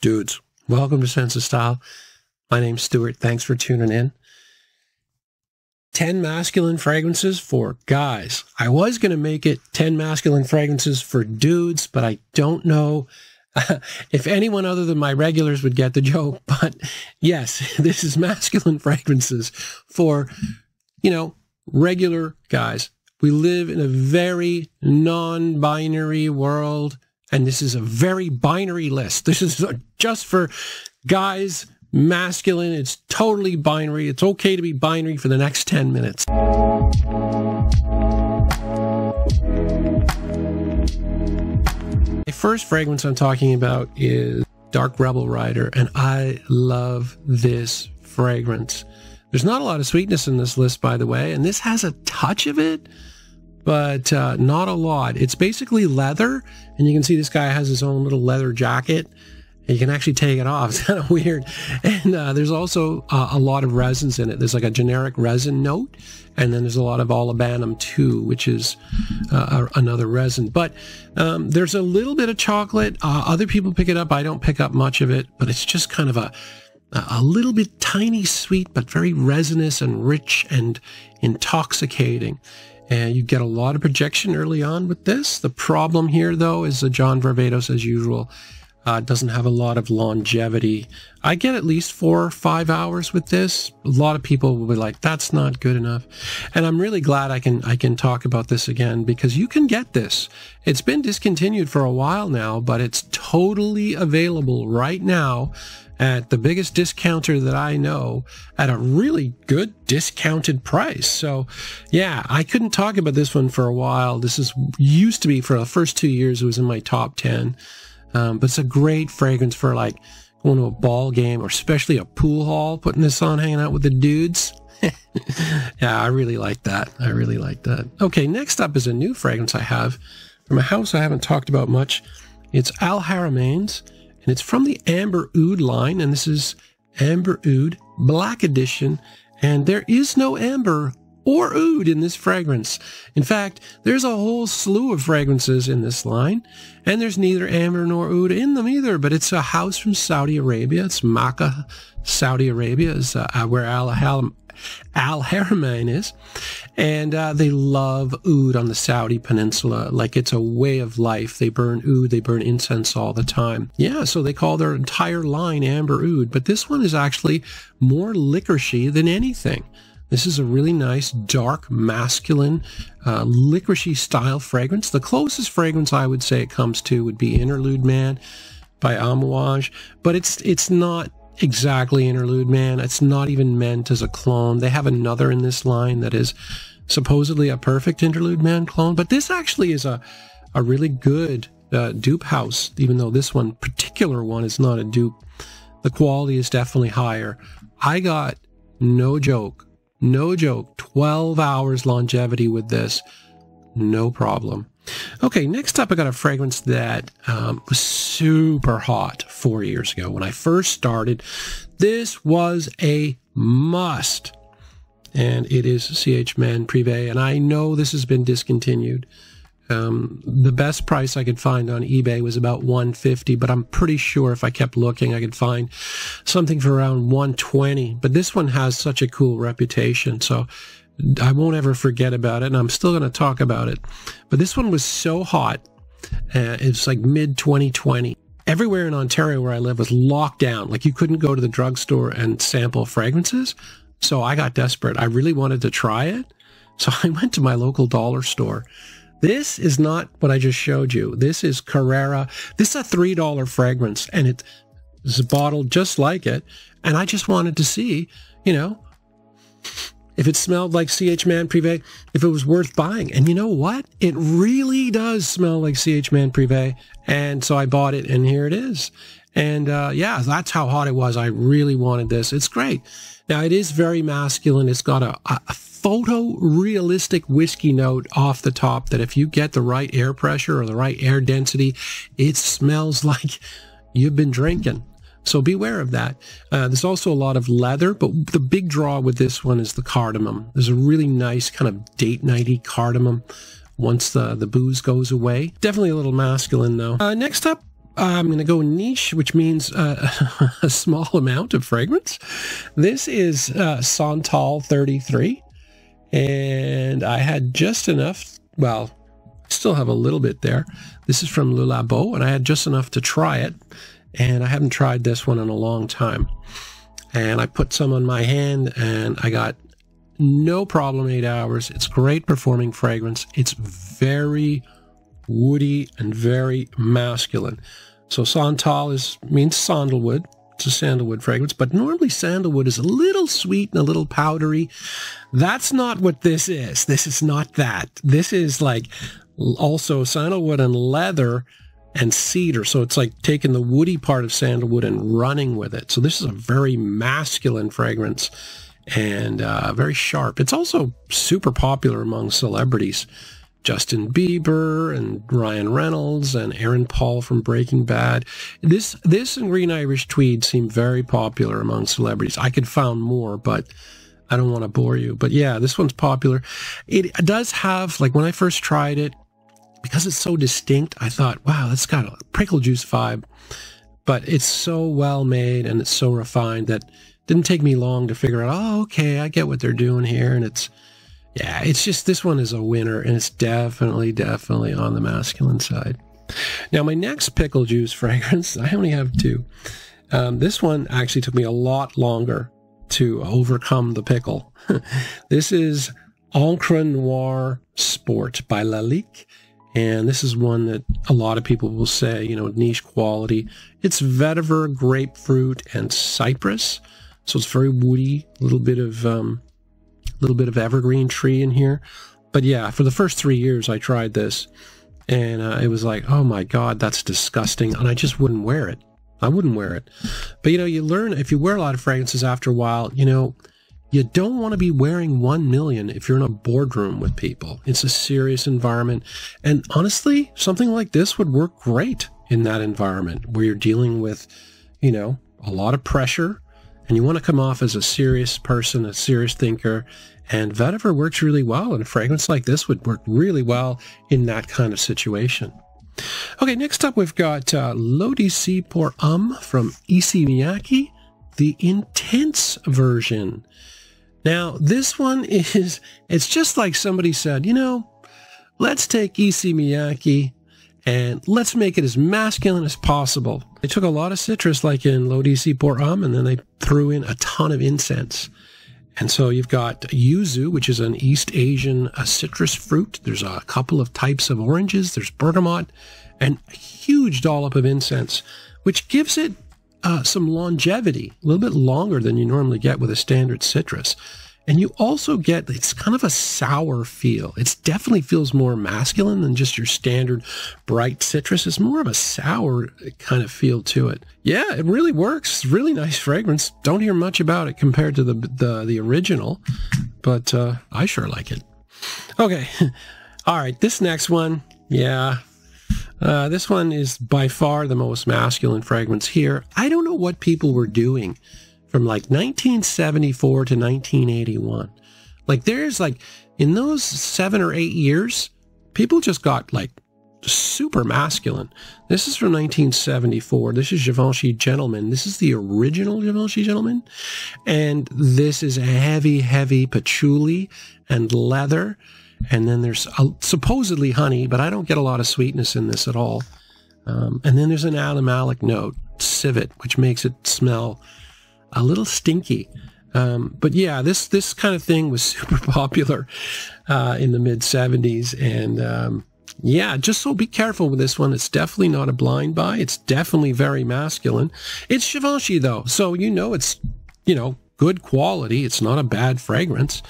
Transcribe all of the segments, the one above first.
Dudes, welcome to Sense of Style. My name's Stuart. Thanks for tuning in. 10 masculine fragrances for guys. I was going to make it 10 masculine fragrances for dudes, but I don't know if anyone other than my regulars would get the joke. But yes, this is masculine fragrances for, you know, regular guys. We live in a very non binary world and this is a very binary list. This is just for guys, masculine. It's totally binary. It's okay to be binary for the next 10 minutes. The first fragrance I'm talking about is Dark Rebel Rider, and I love this fragrance. There's not a lot of sweetness in this list, by the way, and this has a touch of it, but uh, not a lot. It's basically leather, and you can see this guy has his own little leather jacket. And you can actually take it off. It's kind of weird. And uh, there's also uh, a lot of resins in it. There's like a generic resin note, and then there's a lot of olibanum too, which is uh, another resin. But um, there's a little bit of chocolate. Uh, other people pick it up. I don't pick up much of it, but it's just kind of a a little bit tiny sweet, but very resinous and rich and intoxicating. And you get a lot of projection early on with this. The problem here, though, is that John Varvatos, as usual, uh, doesn't have a lot of longevity. I get at least four or five hours with this. A lot of people will be like, "That's not good enough," and I'm really glad I can I can talk about this again because you can get this. It's been discontinued for a while now, but it's totally available right now at the biggest discounter that I know at a really good discounted price. So yeah, I couldn't talk about this one for a while. This is used to be for the first two years, it was in my top 10. Um, but it's a great fragrance for like going to a ball game or especially a pool hall, putting this on, hanging out with the dudes. yeah, I really like that. I really like that. Okay, next up is a new fragrance I have from a house I haven't talked about much. It's Al Haramain's and it's from the Amber Oud line, and this is Amber Oud Black Edition, and there is no amber or oud in this fragrance. In fact, there's a whole slew of fragrances in this line, and there's neither amber nor oud in them either, but it's a house from Saudi Arabia. It's Makkah, Saudi Arabia, is uh, where Al Al Haramain is. And uh, they love oud on the Saudi Peninsula. Like it's a way of life. They burn oud, they burn incense all the time. Yeah, so they call their entire line amber oud. But this one is actually more licoricey than anything. This is a really nice, dark, masculine, uh, licoricey style fragrance. The closest fragrance I would say it comes to would be Interlude Man by Amouage, but it's it's not exactly interlude man. It's not even meant as a clone. They have another in this line that is supposedly a perfect interlude man clone, but this actually is a a really good uh, dupe house. Even though this one particular one is not a dupe, the quality is definitely higher. I got no joke, no joke, twelve hours longevity with this, no problem. Okay, next up, I got a fragrance that um, was super hot four years ago when I first started. This was a must, and it is CH Men Privé, and I know this has been discontinued. Um, the best price I could find on eBay was about 150, but I'm pretty sure if I kept looking, I could find something for around 120. But this one has such a cool reputation, so I won't ever forget about it, and I'm still going to talk about it. But this one was so hot. Uh, it's like mid 2020. Everywhere in Ontario where I live was locked down. Like you couldn't go to the drugstore and sample fragrances. So I got desperate. I really wanted to try it. So I went to my local dollar store. This is not what I just showed you. This is Carrera. This is a $3 fragrance and it is bottled just like it. And I just wanted to see, you know, if it smelled like CH Man Privé, if it was worth buying. And you know what? It really does smell like CH Man Privé. And so I bought it and here it is. And uh, yeah, that's how hot it was. I really wanted this. It's great. Now it is very masculine. It's got a, a realistic whiskey note off the top that if you get the right air pressure or the right air density, it smells like you've been drinking. So beware of that. Uh, there's also a lot of leather, but the big draw with this one is the cardamom. There's a really nice kind of date nighty cardamom once the, the booze goes away. Definitely a little masculine though. Uh, next up, I'm going to go niche, which means uh, a small amount of fragrance. This is uh, Santal 33, and I had just enough. Well, still have a little bit there. This is from Lulabo, and I had just enough to try it and I haven't tried this one in a long time. And I put some on my hand and I got no problem eight hours. It's great performing fragrance. It's very woody and very masculine. So santal is means sandalwood. It's a sandalwood fragrance, but normally sandalwood is a little sweet and a little powdery. That's not what this is. This is not that. This is like also sandalwood and leather and cedar. So it's like taking the woody part of sandalwood and running with it. So this is a very masculine fragrance and uh, very sharp. It's also super popular among celebrities. Justin Bieber and Ryan Reynolds and Aaron Paul from Breaking Bad. This this and Green Irish Tweed seem very popular among celebrities. I could find more, but I don't want to bore you. But yeah, this one's popular. It does have like when I first tried it, because it's so distinct, I thought, wow, that's got a prickle juice vibe. But it's so well made and it's so refined that didn't take me long to figure out, oh, okay, I get what they're doing here. And it's, yeah, it's just this one is a winner and it's definitely, definitely on the masculine side. Now, my next pickle juice fragrance, I only have two. Um, this one actually took me a lot longer to overcome the pickle. this is Encre Noir Sport by Lalique. And this is one that a lot of people will say, you know, niche quality. It's vetiver, grapefruit, and cypress. So it's very woody, a little bit of um, little bit of evergreen tree in here. But yeah, for the first three years I tried this and uh, it was like, oh my God, that's disgusting. And I just wouldn't wear it. I wouldn't wear it. But you know, you learn if you wear a lot of fragrances after a while, you know, you don't want to be wearing 1 million if you're in a boardroom with people. It's a serious environment. And honestly, something like this would work great in that environment where you're dealing with, you know, a lot of pressure and you want to come off as a serious person, a serious thinker. And vetiver works really well. And a fragrance like this would work really well in that kind of situation. Okay, next up we've got uh, Lodici Por Um from Issey Miyake, the intense version. Now, this one is, it's just like somebody said, you know, let's take Issey Miyake and let's make it as masculine as possible. They took a lot of citrus, like in Lodisi Poram, and then they threw in a ton of incense. And so you've got yuzu, which is an East Asian uh, citrus fruit. There's a couple of types of oranges. There's bergamot and a huge dollop of incense, which gives it uh, some longevity, a little bit longer than you normally get with a standard citrus. And you also get, it's kind of a sour feel. It definitely feels more masculine than just your standard bright citrus. It's more of a sour kind of feel to it. Yeah, it really works. Really nice fragrance. Don't hear much about it compared to the, the, the original, but uh, I sure like it. Okay. All right. This next one. Yeah, uh, this one is by far the most masculine fragrance here. I don't know what people were doing from like 1974 to 1981. Like there's like in those seven or eight years, people just got like super masculine. This is from 1974. This is Givenchy Gentleman. This is the original Givenchy Gentleman. And this is a heavy, heavy patchouli and leather. And then there's a, uh, supposedly honey, but I don't get a lot of sweetness in this at all. Um, and then there's an animalic note, civet, which makes it smell a little stinky. Um, but yeah, this this kind of thing was super popular uh, in the mid '70s, and um, yeah, just so be careful with this one. It's definitely not a blind buy. It's definitely very masculine. It's Givenchy though, so you know it's you know good quality. It's not a bad fragrance.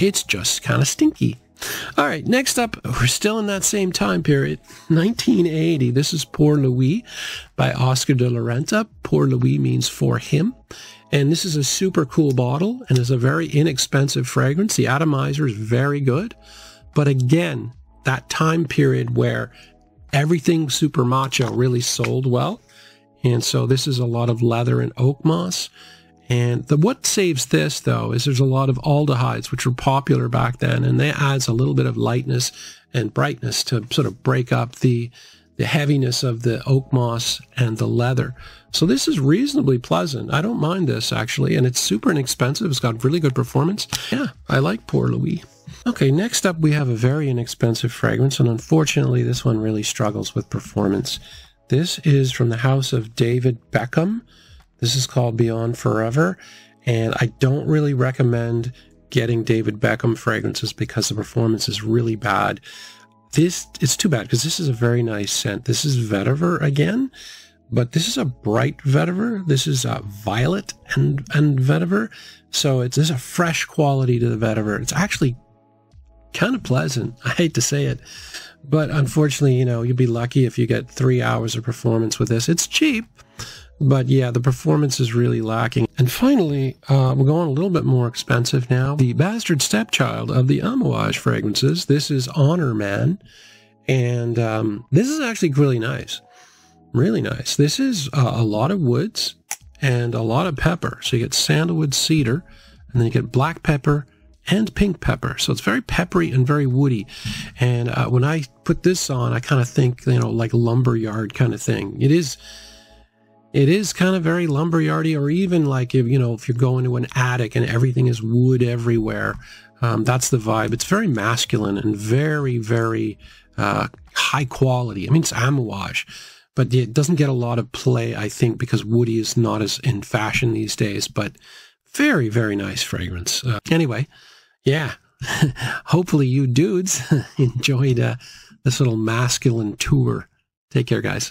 It's just kind of stinky. All right, next up, we're still in that same time period, 1980. This is Poor Louis by Oscar de la Renta. Poor Louis means for him. And this is a super cool bottle and is a very inexpensive fragrance. The atomizer is very good. But again, that time period where everything super macho really sold well. And so this is a lot of leather and oak moss. And the, what saves this, though, is there's a lot of aldehydes, which were popular back then, and that adds a little bit of lightness and brightness to sort of break up the, the heaviness of the oak moss and the leather. So this is reasonably pleasant. I don't mind this, actually, and it's super inexpensive. It's got really good performance. Yeah, I like Poor Louis. Okay, next up we have a very inexpensive fragrance, and unfortunately this one really struggles with performance. This is from the house of David Beckham, this is called Beyond Forever, and I don't really recommend getting David Beckham fragrances because the performance is really bad. This it's too bad because this is a very nice scent. This is vetiver again, but this is a bright vetiver. This is a uh, violet and and vetiver, so it's there's a fresh quality to the vetiver. It's actually kind of pleasant. I hate to say it, but unfortunately, you know, you'd be lucky if you get three hours of performance with this. It's cheap, but yeah, the performance is really lacking. And finally, uh, we're going a little bit more expensive now. The bastard stepchild of the Amouage fragrances. This is Honor Man. And um, this is actually really nice. Really nice. This is uh, a lot of woods and a lot of pepper. So you get sandalwood cedar, and then you get black pepper and pink pepper. So it's very peppery and very woody. And uh, when I put this on, I kind of think, you know, like lumberyard kind of thing. It is it is kind of very lumberyardy, or even like if you know if you go into an attic and everything is wood everywhere. Um, that's the vibe. It's very masculine and very very uh, high quality. I mean, it's amouage, but it doesn't get a lot of play, I think, because woody is not as in fashion these days. But very very nice fragrance. Uh, anyway, yeah. Hopefully, you dudes enjoyed uh, this little masculine tour. Take care, guys.